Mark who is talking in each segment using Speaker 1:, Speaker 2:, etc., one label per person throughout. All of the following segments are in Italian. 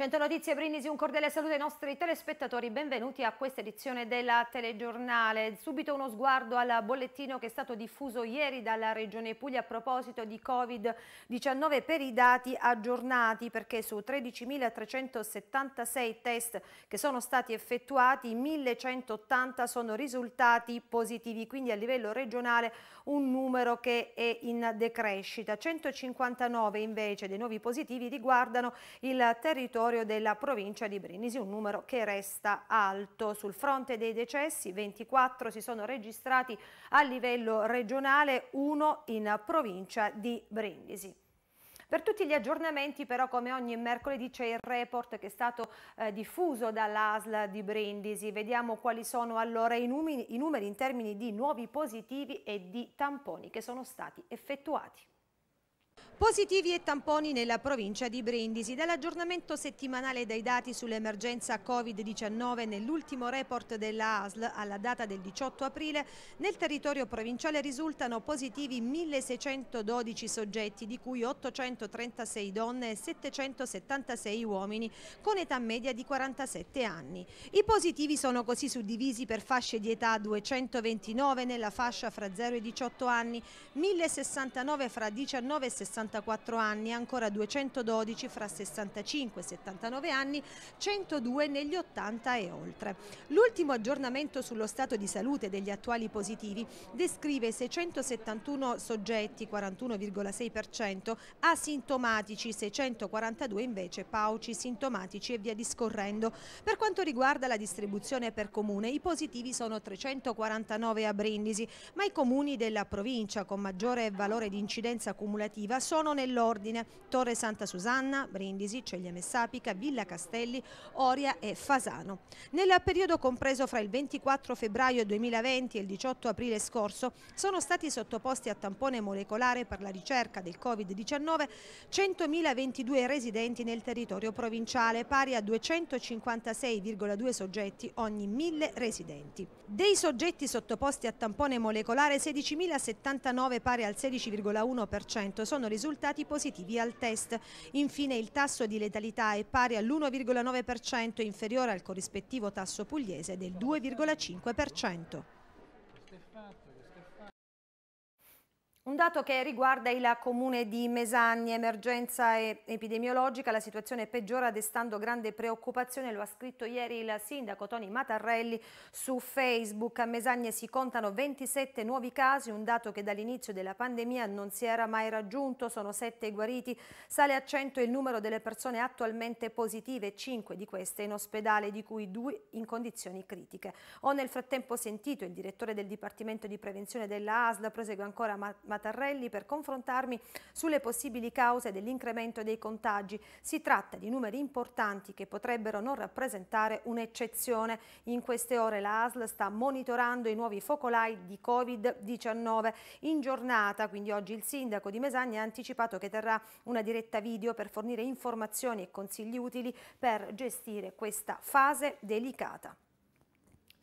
Speaker 1: 100 notizie Brindisi, un cordiale saluto ai nostri telespettatori, benvenuti a questa edizione della telegiornale. Subito uno sguardo al bollettino che è stato diffuso ieri dalla Regione Puglia a proposito di Covid-19 per i dati aggiornati perché su 13.376 test che sono stati effettuati 1.180 sono risultati positivi, quindi a livello regionale un numero che è in decrescita. 159 invece dei nuovi positivi riguardano il territorio territorio della provincia di Brindisi, un numero che resta alto. Sul fronte dei decessi 24 si sono registrati a livello regionale, uno in provincia di Brindisi. Per tutti gli aggiornamenti però come ogni mercoledì c'è il report che è stato eh, diffuso dall'ASL di Brindisi. Vediamo quali sono allora i numeri, i numeri in termini di nuovi positivi e di tamponi che sono stati effettuati. Positivi e tamponi nella provincia di Brindisi. Dall'aggiornamento settimanale dei dati sull'emergenza Covid-19 nell'ultimo report della ASL alla data del 18 aprile, nel territorio provinciale risultano positivi 1612 soggetti, di cui 836 donne e 776 uomini, con età media di 47 anni. I positivi sono così suddivisi per fasce di età 229 nella fascia fra 0 e 18 anni, 1069 fra 19 e 60 64 anni, ancora 212 fra 65 e 79 anni, 102 negli 80 e oltre. L'ultimo aggiornamento sullo stato di salute degli attuali positivi descrive 671 soggetti, 41,6%, asintomatici, 642 invece pauci sintomatici e via discorrendo. Per quanto riguarda la distribuzione per comune, i positivi sono 349 a Brindisi, ma i comuni della provincia con maggiore valore di incidenza cumulativa sono sono nell'ordine Torre Santa Susanna, Brindisi, Ceglia Messapica, Villa Castelli, Oria e Fasano. Nel periodo compreso fra il 24 febbraio 2020 e il 18 aprile scorso sono stati sottoposti a tampone molecolare per la ricerca del Covid-19 100.022 residenti nel territorio provinciale, pari a 256,2 soggetti ogni 1.000 residenti. Dei soggetti sottoposti a tampone molecolare 16.079 pari al 16,1% sono risultati risultati positivi al test. Infine il tasso di letalità è pari all'1,9%, inferiore al corrispettivo tasso pugliese del 2,5%. Un dato che riguarda il comune di Mesagni, emergenza epidemiologica, la situazione peggiora destando grande preoccupazione, lo ha scritto ieri il sindaco Toni Mattarelli su Facebook. A Mesagni si contano 27 nuovi casi, un dato che dall'inizio della pandemia non si era mai raggiunto, sono 7 guariti, sale a 100 il numero delle persone attualmente positive, 5 di queste in ospedale, di cui 2 in condizioni critiche. Ho nel frattempo sentito il direttore del Dipartimento di Prevenzione della ASL, prosegue ancora Mattarelli, Tarrelli per confrontarmi sulle possibili cause dell'incremento dei contagi. Si tratta di numeri importanti che potrebbero non rappresentare un'eccezione. In queste ore la ASL sta monitorando i nuovi focolai di Covid-19. In giornata, quindi oggi il sindaco di Mesagna ha anticipato che terrà una diretta video per fornire informazioni e consigli utili per gestire questa fase delicata.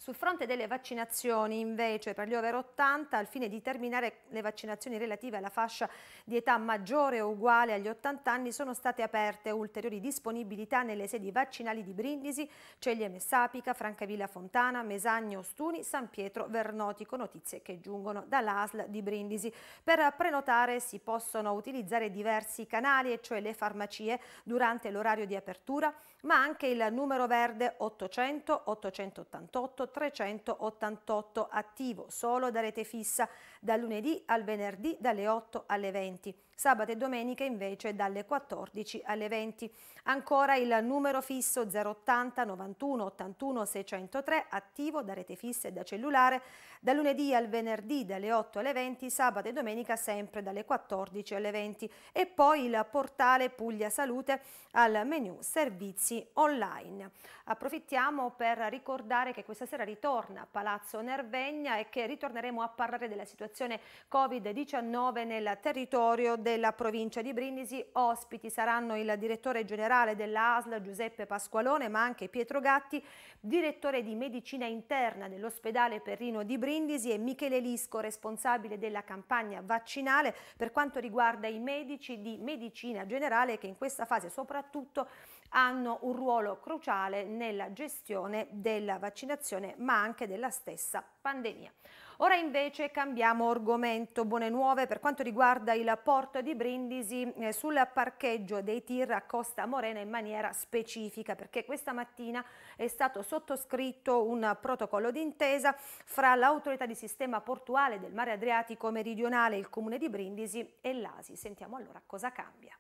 Speaker 1: Sul fronte delle vaccinazioni invece per gli over 80 al fine di terminare le vaccinazioni relative alla fascia di età maggiore o uguale agli 80 anni sono state aperte ulteriori disponibilità nelle sedi vaccinali di Brindisi, Ceglie Messapica, Francavilla Fontana, Mesagno, Ostuni, San Pietro, Vernotico, notizie che giungono dall'ASL di Brindisi. Per prenotare si possono utilizzare diversi canali, e cioè le farmacie, durante l'orario di apertura, ma anche il numero verde 800 888 388 attivo, solo da rete fissa, da lunedì al venerdì dalle 8 alle 20 sabato e domenica invece dalle 14 alle 20. Ancora il numero fisso 080 91 81 603 attivo da rete fissa e da cellulare da lunedì al venerdì dalle 8 alle 20, sabato e domenica sempre dalle 14 alle 20 e poi il portale Puglia Salute al menu servizi online. Approfittiamo per ricordare che questa sera ritorna a Palazzo Nervegna e che ritorneremo a parlare della situazione Covid-19 nel territorio della provincia di Brindisi. Ospiti saranno il direttore generale della Giuseppe Pasqualone, ma anche Pietro Gatti, direttore di medicina interna dell'ospedale Perrino di Brindisi e Michele Lisco, responsabile della campagna vaccinale per quanto riguarda i medici di medicina generale che in questa fase soprattutto hanno un ruolo cruciale nella gestione della vaccinazione ma anche della stessa pandemia. Ora invece cambiamo argomento. Buone nuove per quanto riguarda il porto di Brindisi eh, sul parcheggio dei tir a Costa Morena in maniera specifica perché questa mattina è stato sottoscritto un protocollo d'intesa fra l'autorità di sistema portuale del mare Adriatico meridionale, il comune di Brindisi e l'ASI. Sentiamo allora cosa cambia.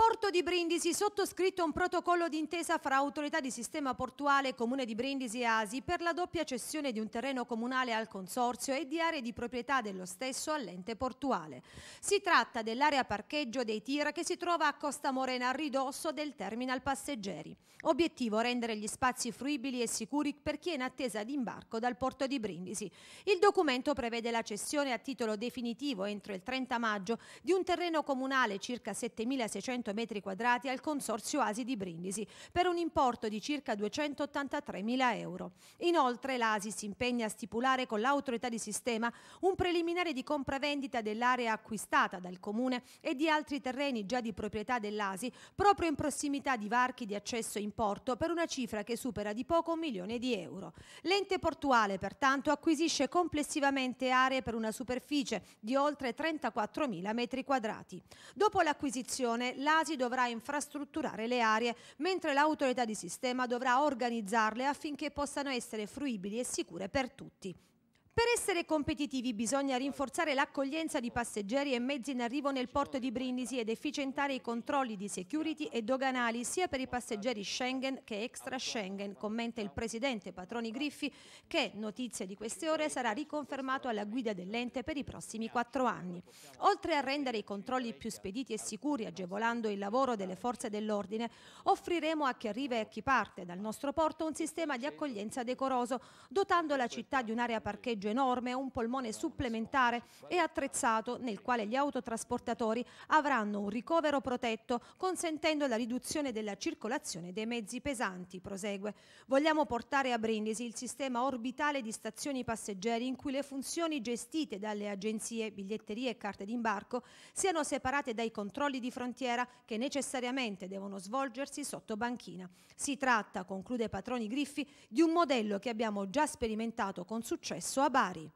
Speaker 1: Porto di Brindisi sottoscritto un protocollo d'intesa fra autorità di sistema portuale, comune di Brindisi e Asi per la doppia cessione di un terreno comunale al consorzio e di aree di proprietà dello stesso all'ente portuale. Si tratta dell'area parcheggio dei tir che si trova a Costa Morena a ridosso del terminal passeggeri. Obiettivo rendere gli spazi fruibili e sicuri per chi è in attesa di imbarco dal porto di Brindisi. Il documento prevede la cessione a titolo definitivo entro il 30 maggio di un terreno comunale circa 7600 1.500 m2 al Consorzio Asi di Brindisi per un importo di circa 283 mila euro. Inoltre l'Asi si impegna a stipulare con l'autorità di sistema un preliminare di compravendita dell'area acquistata dal Comune e di altri terreni già di proprietà dell'Asi proprio in prossimità di varchi di accesso in porto per una cifra che supera di poco un milione di euro. L'ente portuale pertanto acquisisce complessivamente aree per una superficie di oltre 34 mila metri quadrati. Dopo l'acquisizione, l'Asi casi dovrà infrastrutturare le aree, mentre l'autorità di sistema dovrà organizzarle affinché possano essere fruibili e sicure per tutti. Per essere competitivi bisogna rinforzare l'accoglienza di passeggeri e mezzi in arrivo nel porto di Brindisi ed efficientare i controlli di security e doganali sia per i passeggeri Schengen che extra Schengen, commenta il presidente Patroni Griffi che, notizia di queste ore, sarà riconfermato alla guida dell'ente per i prossimi quattro anni. Oltre a rendere i controlli più spediti e sicuri agevolando il lavoro delle forze dell'ordine, offriremo a chi arriva e a chi parte dal nostro porto un sistema di accoglienza decoroso, dotando la città di un'area parcheggio parcheggio enorme, un polmone supplementare e attrezzato nel quale gli autotrasportatori avranno un ricovero protetto consentendo la riduzione della circolazione dei mezzi pesanti, prosegue. Vogliamo portare a Brindisi il sistema orbitale di stazioni passeggeri in cui le funzioni gestite dalle agenzie, biglietterie e carte d'imbarco siano separate dai controlli di frontiera che necessariamente devono svolgersi sotto banchina. Si tratta, conclude Patroni Griffi, di un modello che abbiamo già sperimentato con successo a a Bari.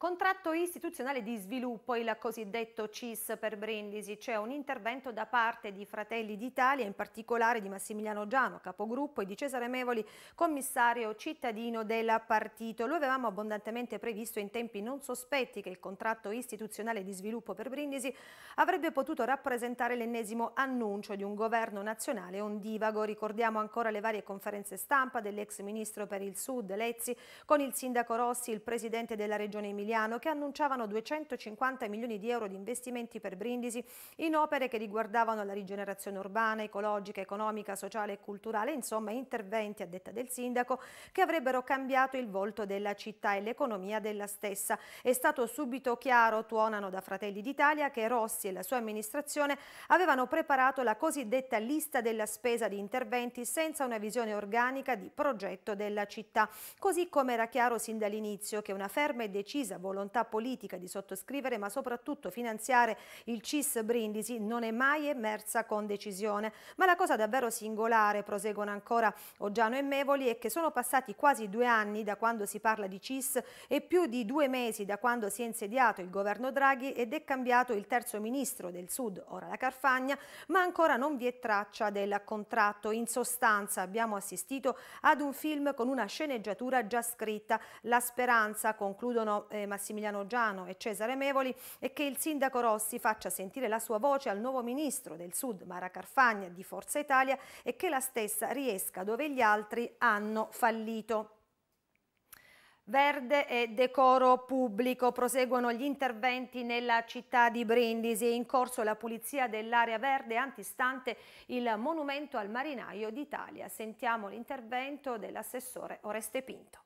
Speaker 1: Contratto istituzionale di sviluppo, il cosiddetto CIS per Brindisi, c'è un intervento da parte di Fratelli d'Italia, in particolare di Massimiliano Giano, capogruppo, e di Cesare Mevoli, commissario cittadino del partito. Lo avevamo abbondantemente previsto in tempi non sospetti che il contratto istituzionale di sviluppo per Brindisi avrebbe potuto rappresentare l'ennesimo annuncio di un governo nazionale ondivago. Ricordiamo ancora le varie conferenze stampa dell'ex ministro per il Sud, Lezzi, con il sindaco Rossi, il presidente della regione Emilia Emiliano che annunciavano 250 milioni di euro di investimenti per Brindisi in opere che riguardavano la rigenerazione urbana, ecologica, economica, sociale e culturale, insomma interventi a detta del sindaco che avrebbero cambiato il volto della città e l'economia della stessa. È stato subito chiaro, tuonano da Fratelli d'Italia, che Rossi e la sua amministrazione avevano preparato la cosiddetta lista della spesa di interventi senza una visione organica di progetto della città, così come era chiaro sin dall'inizio che una ferma e decisa volontà politica di sottoscrivere ma soprattutto finanziare il CIS Brindisi non è mai emersa con decisione. Ma la cosa davvero singolare, proseguono ancora Oggiano e Mevoli, è che sono passati quasi due anni da quando si parla di CIS e più di due mesi da quando si è insediato il governo Draghi ed è cambiato il terzo ministro del Sud, ora la Carfagna, ma ancora non vi è traccia del contratto. In sostanza abbiamo assistito ad un film con una sceneggiatura già scritta. La speranza, concludono eh, Massimiliano Giano e Cesare Mevoli e che il sindaco Rossi faccia sentire la sua voce al nuovo ministro del Sud Mara Carfagna di Forza Italia e che la stessa riesca dove gli altri hanno fallito. Verde e decoro pubblico. Proseguono gli interventi nella città di Brindisi. È in corso la pulizia dell'area verde antistante il monumento al marinaio d'Italia. Sentiamo l'intervento dell'assessore Oreste Pinto.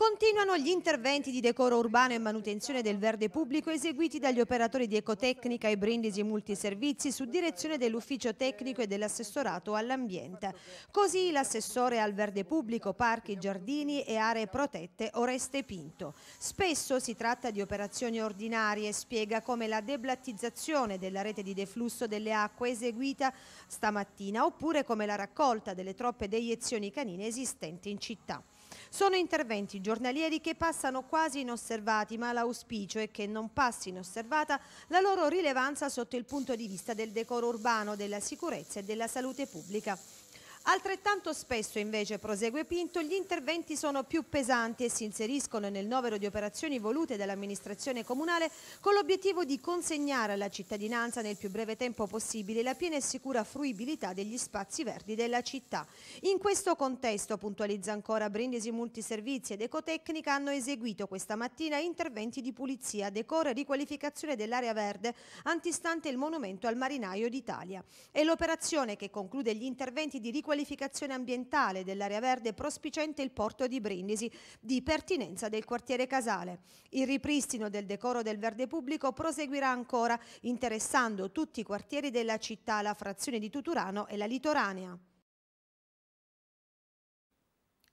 Speaker 1: Continuano gli interventi di decoro urbano e manutenzione del verde pubblico eseguiti dagli operatori di Ecotecnica e Brindisi Multiservizi su direzione dell'ufficio tecnico e dell'assessorato all'ambiente. Così l'assessore al verde pubblico, parchi, giardini e aree protette Oreste Pinto. Spesso si tratta di operazioni ordinarie, spiega come la deblattizzazione della rete di deflusso delle acque eseguita stamattina oppure come la raccolta delle troppe deiezioni canine esistenti in città. Sono interventi giornalieri che passano quasi inosservati, ma l'auspicio è che non passi inosservata la loro rilevanza sotto il punto di vista del decoro urbano, della sicurezza e della salute pubblica. Altrettanto spesso, invece, prosegue Pinto, gli interventi sono più pesanti e si inseriscono nel novero di operazioni volute dall'amministrazione comunale con l'obiettivo di consegnare alla cittadinanza nel più breve tempo possibile la piena e sicura fruibilità degli spazi verdi della città. In questo contesto, puntualizza ancora Brindisi Multiservizi ed Ecotecnica, hanno eseguito questa mattina interventi di pulizia, decoro e riqualificazione dell'area verde antistante il monumento al marinaio d'Italia. È l'operazione che conclude gli interventi di riqualificazione riqualificazione ambientale dell'area verde prospicente il porto di Brindisi, di pertinenza del quartiere Casale. Il ripristino del decoro del verde pubblico proseguirà ancora, interessando tutti i quartieri della città, la frazione di Tuturano e la litoranea.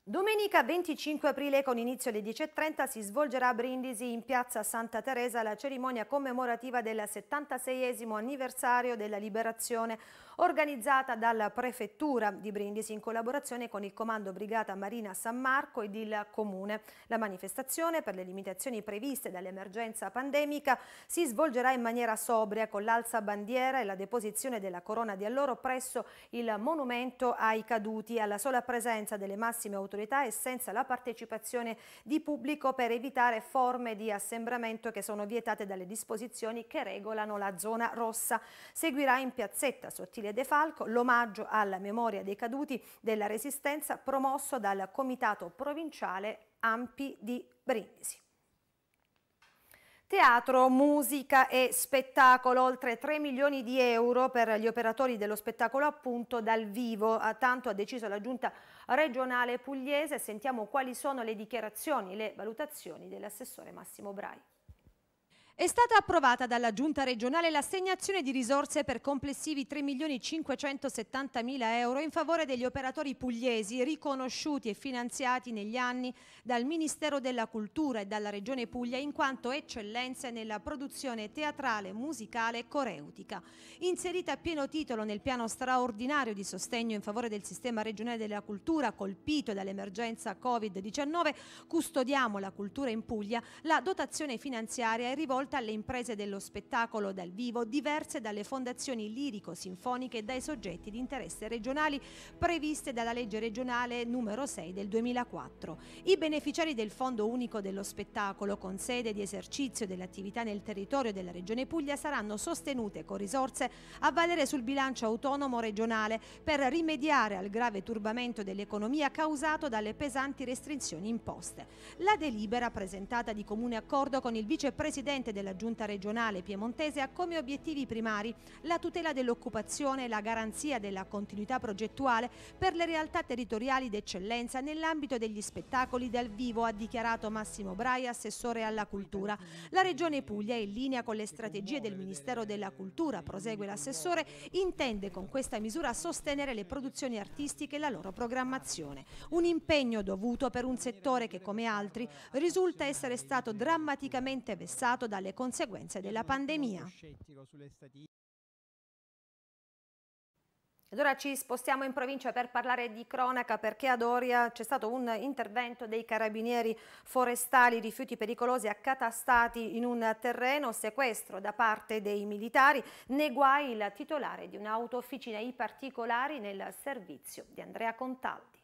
Speaker 1: Domenica 25 aprile con inizio alle 10.30 si svolgerà a Brindisi in piazza Santa Teresa la cerimonia commemorativa del 76 anniversario della liberazione organizzata dalla Prefettura di Brindisi in collaborazione con il Comando Brigata Marina San Marco ed il Comune. La manifestazione, per le limitazioni previste dall'emergenza pandemica, si svolgerà in maniera sobria con l'alza bandiera e la deposizione della corona di alloro presso il monumento ai caduti, alla sola presenza delle massime autorità e senza la partecipazione di pubblico per evitare forme di assembramento che sono vietate dalle disposizioni che regolano la zona rossa. Seguirà in piazzetta sottile Valeria De Falco l'omaggio alla memoria dei caduti della Resistenza promosso dal Comitato Provinciale Ampi di Brindisi. Teatro, musica e spettacolo, oltre 3 milioni di euro per gli operatori dello spettacolo appunto dal vivo, tanto ha deciso la giunta regionale pugliese, sentiamo quali sono le dichiarazioni e le valutazioni dell'assessore Massimo Brai. È stata approvata dalla Giunta regionale l'assegnazione di risorse per complessivi 3.570.000 euro in favore degli operatori pugliesi riconosciuti e finanziati negli anni dal Ministero della Cultura e dalla Regione Puglia in quanto eccellenze nella produzione teatrale, musicale e coreutica. Inserita a pieno titolo nel piano straordinario di sostegno in favore del sistema regionale della cultura colpito dall'emergenza Covid-19, custodiamo la cultura in Puglia, la dotazione finanziaria è rivolta rivolta alle imprese dello spettacolo dal vivo diverse dalle fondazioni lirico-sinfoniche e dai soggetti di interesse regionali previste dalla legge regionale numero 6 del 2004. I beneficiari del Fondo Unico dello Spettacolo con sede di esercizio dell'attività nel territorio della Regione Puglia saranno sostenute con risorse a valere sul bilancio autonomo regionale per rimediare al grave turbamento dell'economia causato dalle pesanti restrizioni imposte. La delibera presentata di comune accordo con il vicepresidente della Giunta regionale piemontese ha come obiettivi primari la tutela dell'occupazione e la garanzia della continuità progettuale per le realtà territoriali d'eccellenza nell'ambito degli spettacoli dal vivo, ha dichiarato Massimo Brai, assessore alla cultura. La Regione Puglia, in linea con le strategie del Ministero della Cultura, prosegue l'assessore, intende con questa misura sostenere le produzioni artistiche e la loro programmazione. Un impegno dovuto per un settore che, come altri, risulta essere stato drammaticamente vessato dalle alle conseguenze della pandemia. Ed ora ci spostiamo in provincia per parlare di cronaca perché ad Oria c'è stato un intervento dei carabinieri forestali, rifiuti pericolosi accatastati in un terreno, sequestro da parte dei militari, ne guai il titolare di un'autofficina i particolari nel servizio di Andrea Contaldi.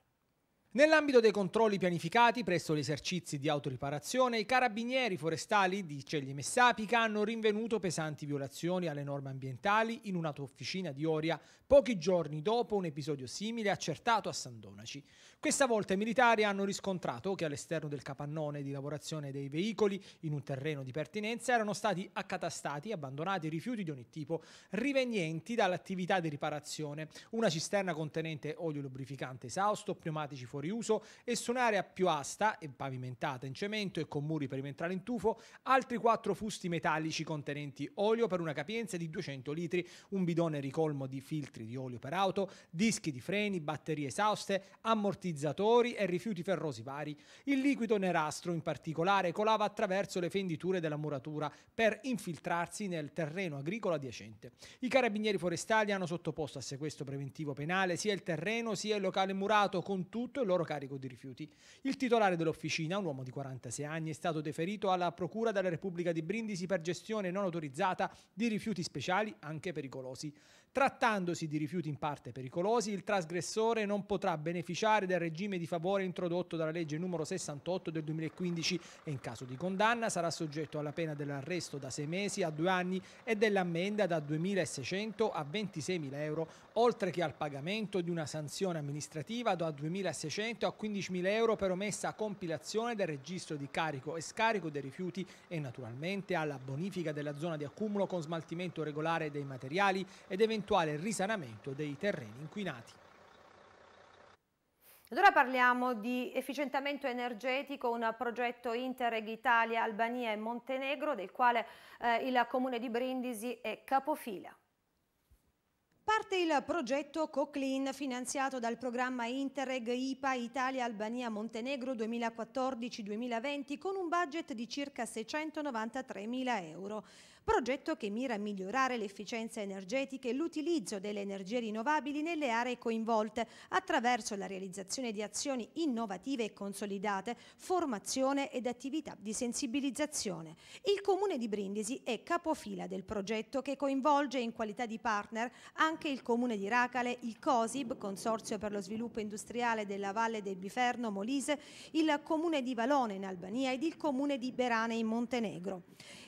Speaker 2: Nell'ambito dei controlli pianificati presso gli esercizi di autoriparazione, i carabinieri forestali di Ceglie Messapica hanno rinvenuto pesanti violazioni alle norme ambientali in un'autofficina di Oria pochi giorni dopo un episodio simile accertato a Sandonaci. Questa volta i militari hanno riscontrato che all'esterno del capannone di lavorazione dei veicoli in un terreno di pertinenza erano stati accatastati e abbandonati rifiuti di ogni tipo rivenienti dall'attività di riparazione, una cisterna contenente olio lubrificante esausto, pneumatici fuori fuoriuso e su un'area più asta e pavimentata in cemento e con muri per in tufo, altri quattro fusti metallici contenenti olio per una capienza di 200 litri, un bidone ricolmo di filtri di olio per auto, dischi di freni, batterie esauste, ammortizzatori e rifiuti ferrosi vari. Il liquido nerastro in particolare colava attraverso le fenditure della muratura per infiltrarsi nel terreno agricolo adiacente. I carabinieri forestali hanno sottoposto a sequestro preventivo penale sia il terreno sia il locale murato con tutto il loro loro carico di rifiuti. Il titolare dell'officina, un uomo di 46 anni, è stato deferito alla Procura della Repubblica di Brindisi per gestione non autorizzata di rifiuti speciali, anche pericolosi. Trattandosi di rifiuti in parte pericolosi, il trasgressore non potrà beneficiare del regime di favore introdotto dalla legge numero 68 del 2015 e in caso di condanna sarà soggetto alla pena dell'arresto da 6 mesi a 2 anni e dell'ammenda da 2.600 a 26.000 euro, oltre che al pagamento di una sanzione amministrativa da 2.600 500 a 15.000 euro per omessa compilazione del registro di carico e scarico dei rifiuti e naturalmente alla bonifica della zona di accumulo con smaltimento regolare dei materiali ed eventuale risanamento dei terreni inquinati.
Speaker 1: Ed ora parliamo di efficientamento energetico, un progetto Interreg Italia, Albania e Montenegro del quale eh, il comune di Brindisi è capofila. Parte il progetto Coclean finanziato dal programma Interreg IPA Italia-Albania-Montenegro 2014-2020 con un budget di circa 693 mila euro progetto che mira a migliorare l'efficienza energetica e l'utilizzo delle energie rinnovabili nelle aree coinvolte attraverso la realizzazione di azioni innovative e consolidate, formazione ed attività di sensibilizzazione. Il Comune di Brindisi è capofila del progetto che coinvolge in qualità di partner anche il Comune di Racale, il COSIB, Consorzio per lo sviluppo industriale della Valle del Biferno Molise, il Comune di Valone in Albania ed il Comune di Berane in Montenegro.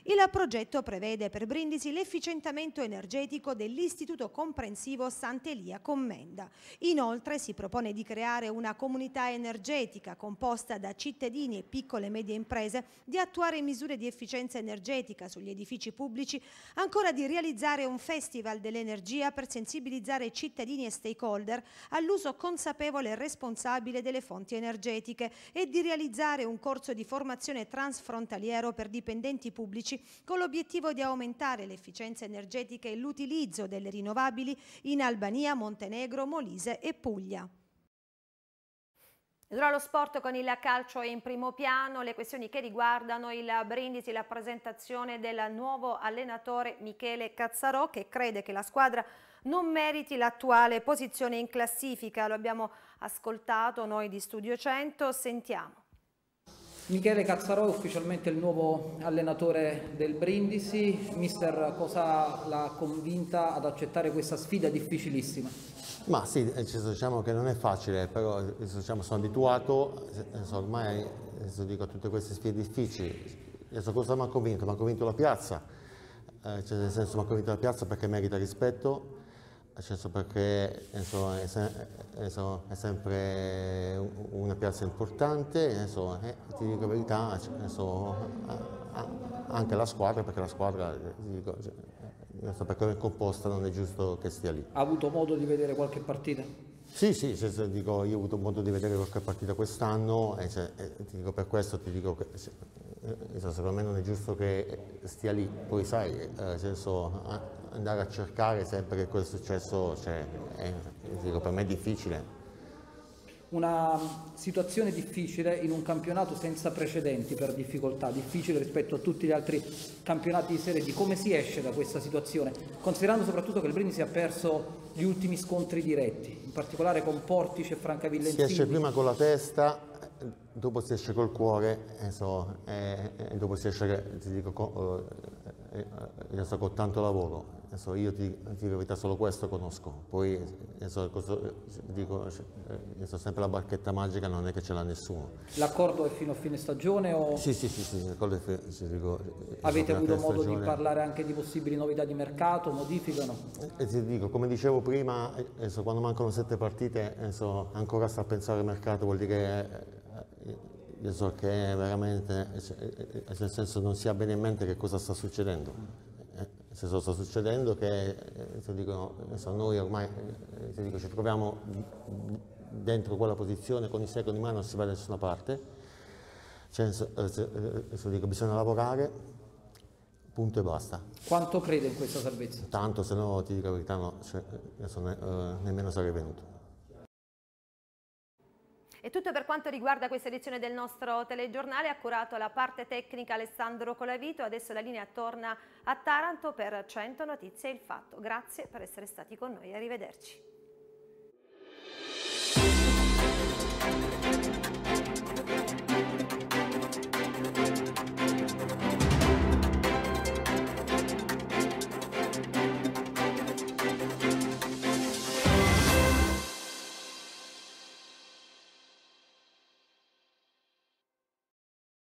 Speaker 1: Il progetto prevede per Brindisi l'efficientamento energetico dell'Istituto Comprensivo Sant'Elia Commenda. Inoltre si propone di creare una comunità energetica composta da cittadini e piccole e medie imprese, di attuare misure di efficienza energetica sugli edifici pubblici, ancora di realizzare un festival dell'energia per sensibilizzare cittadini e stakeholder all'uso consapevole e responsabile delle fonti energetiche e di realizzare un corso di formazione transfrontaliero per dipendenti pubblici 2015 con l'obiettivo di aumentare l'efficienza energetica e l'utilizzo delle rinnovabili in Albania, Montenegro, Molise e Puglia. Ora lo sport con il calcio in primo piano, le questioni che riguardano il Brindisi, la presentazione del nuovo allenatore Michele Cazzarò che crede che la squadra non meriti l'attuale posizione in classifica, lo abbiamo ascoltato noi di Studio 100, sentiamo.
Speaker 2: Michele Cazzarò è ufficialmente il nuovo allenatore del Brindisi. Mister, cosa l'ha convinta ad accettare questa sfida difficilissima?
Speaker 3: Ma sì, eh, diciamo che non è facile, però eh, diciamo, sono abituato, eh, ormai dico, a tutte queste sfide difficili. Adesso cosa mi ha convinto? Mi ha convinto la piazza, cioè, nel senso mi ha convinto la piazza perché merita rispetto, nel senso perché insomma, è, se insomma, eh, eh, è, sempre una piazza importante, insomma, eh, eh, ti dico la verità, anche la squadra, perché la squadra, dico, cioè, so, per come è composta, non è giusto che stia lì.
Speaker 2: Ha avuto modo di vedere qualche partita?
Speaker 3: Sì, sì, cioè, dico, io ho avuto modo di vedere qualche partita quest'anno e, cioè, e dico, per questo ti dico che eh, secondo me non è giusto che eh, stia lì, poi sai, eh, nel senso andare a cercare sempre che quel successo c'è, cioè, per me è difficile.
Speaker 2: Una mm, situazione difficile in un campionato senza precedenti per difficoltà, difficile rispetto a tutti gli altri campionati di Serie D. Come si esce da questa situazione? Considerando soprattutto che il Brindisi ha perso gli ultimi scontri diretti, in particolare con Portice e Francavilla. Si esce prima con la
Speaker 3: testa eh, dopo si esce col cuore e, eh, so, e, eh, e dopo si esce, ti dico, con, eh, so, con tanto lavoro. So, io ti, dico la verità, solo questo conosco. Poi questo, dico, sempre la barchetta magica non è che ce l'ha nessuno.
Speaker 2: L'accordo è fino a fine stagione? O... Sì,
Speaker 3: sì, sì, sì, l'accordo è fino sì, dico, Avete avuto modo stagione. di parlare
Speaker 2: anche di possibili novità di mercato, modificano?
Speaker 3: E, ti dico, come dicevo prima, quando mancano sette partite, ancora sta a pensare al mercato, vuol dire che io so che veramente, eh, eh, eh, nel senso non si ha bene in mente che cosa sta succedendo. Nel senso sta succedendo che, se dicono, so, noi ormai se dico, ci troviamo dentro quella posizione con i secoli in mano non si va da nessuna parte, cioè, se, se dico, bisogna lavorare, punto e basta.
Speaker 1: Quanto crede in questa salvezza?
Speaker 3: Tanto, se no ti dico la verità, no, cioè, ne, eh, nemmeno sarei venuto.
Speaker 1: È tutto per quanto riguarda questa edizione del nostro telegiornale, ha curato la parte tecnica Alessandro Colavito, adesso la linea torna a Taranto per 100 notizie e il fatto. Grazie per essere stati con noi, arrivederci.